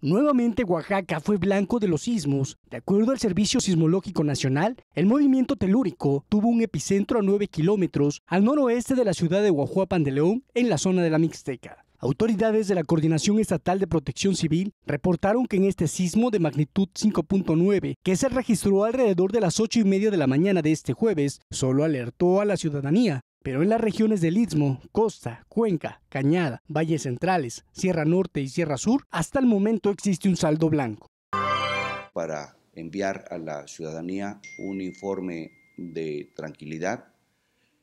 Nuevamente Oaxaca fue blanco de los sismos. De acuerdo al Servicio Sismológico Nacional, el movimiento telúrico tuvo un epicentro a 9 kilómetros al noroeste de la ciudad de Oaxaca de León, en la zona de la Mixteca. Autoridades de la Coordinación Estatal de Protección Civil reportaron que en este sismo de magnitud 5.9, que se registró alrededor de las ocho y media de la mañana de este jueves, solo alertó a la ciudadanía, pero en las regiones del Istmo, Costa, Cuenca, Cañada, Valles Centrales, Sierra Norte y Sierra Sur, hasta el momento existe un saldo blanco. Para enviar a la ciudadanía un informe de tranquilidad,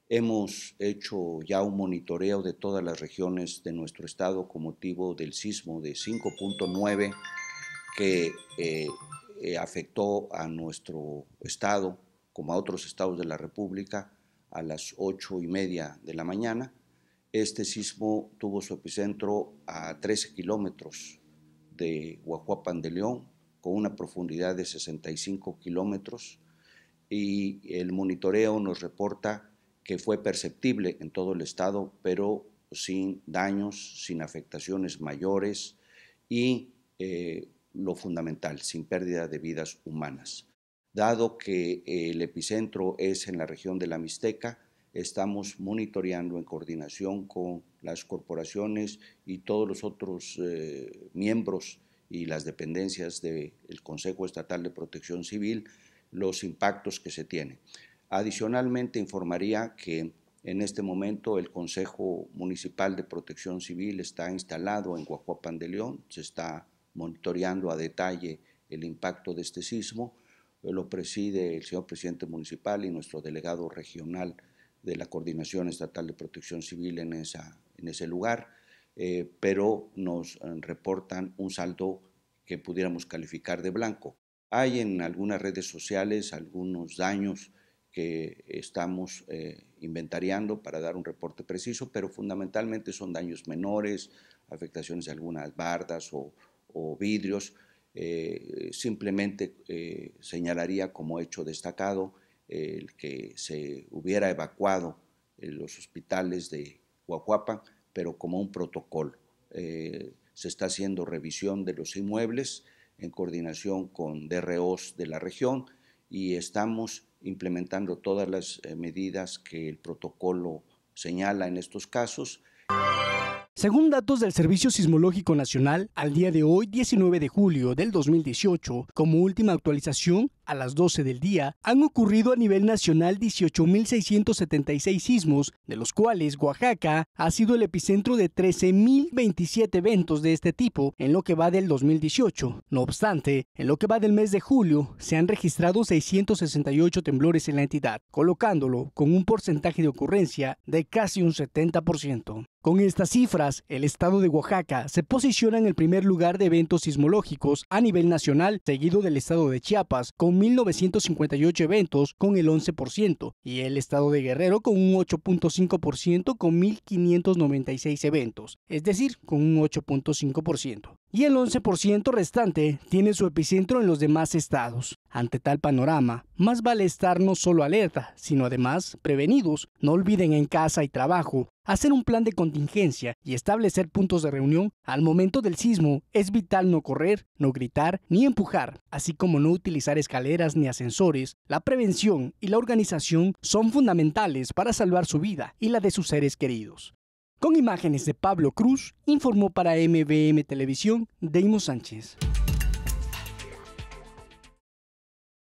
hemos hecho ya un monitoreo de todas las regiones de nuestro estado con motivo del sismo de 5.9 que eh, eh, afectó a nuestro estado como a otros estados de la República a las ocho y media de la mañana. Este sismo tuvo su epicentro a 13 kilómetros de Huajuapan de León, con una profundidad de 65 kilómetros, y el monitoreo nos reporta que fue perceptible en todo el estado, pero sin daños, sin afectaciones mayores y eh, lo fundamental, sin pérdida de vidas humanas. Dado que eh, el epicentro es en la región de la Mixteca, estamos monitoreando en coordinación con las corporaciones y todos los otros eh, miembros y las dependencias del Consejo Estatal de Protección Civil los impactos que se tienen. Adicionalmente, informaría que en este momento el Consejo Municipal de Protección Civil está instalado en Guajuapan de León, se está monitoreando a detalle el impacto de este sismo eh, lo preside el señor presidente municipal y nuestro delegado regional de la Coordinación Estatal de Protección Civil en, esa, en ese lugar, eh, pero nos eh, reportan un saldo que pudiéramos calificar de blanco. Hay en algunas redes sociales algunos daños que estamos inventariando para dar un reporte preciso, pero fundamentalmente son daños menores, afectaciones de algunas bardas o vidrios, eh, simplemente eh, señalaría como hecho destacado el que se hubiera evacuado eh, los hospitales de Huahuapa, pero como un protocolo. se está haciendo revisión de los inmuebles en coordinación con DROs de la región y estamos implementando todas las medidas que el protocolo señala en estos casos. Según datos del Servicio Sismológico Nacional, al día de hoy, 19 de julio del 2018, como última actualización, a las 12 del día, han ocurrido a nivel nacional 18.676 sismos, de los cuales Oaxaca ha sido el epicentro de 13.027 eventos de este tipo en lo que va del 2018. No obstante, en lo que va del mes de julio, se han registrado 668 temblores en la entidad, colocándolo con un porcentaje de ocurrencia de casi un 70%. Con estas cifras, el estado de Oaxaca se posiciona en el primer lugar de eventos sismológicos a nivel nacional, seguido del estado de Chiapas, con 1.958 eventos con el 11% y el estado de Guerrero con un 8.5% con 1.596 eventos, es decir, con un 8.5% y el 11% restante tiene su epicentro en los demás estados. Ante tal panorama, más vale estar no solo alerta, sino además prevenidos. No olviden en casa y trabajo hacer un plan de contingencia y establecer puntos de reunión. Al momento del sismo es vital no correr, no gritar ni empujar, así como no utilizar escaleras ni ascensores. La prevención y la organización son fundamentales para salvar su vida y la de sus seres queridos. Con imágenes de Pablo Cruz, informó para MBM Televisión Deimos Sánchez.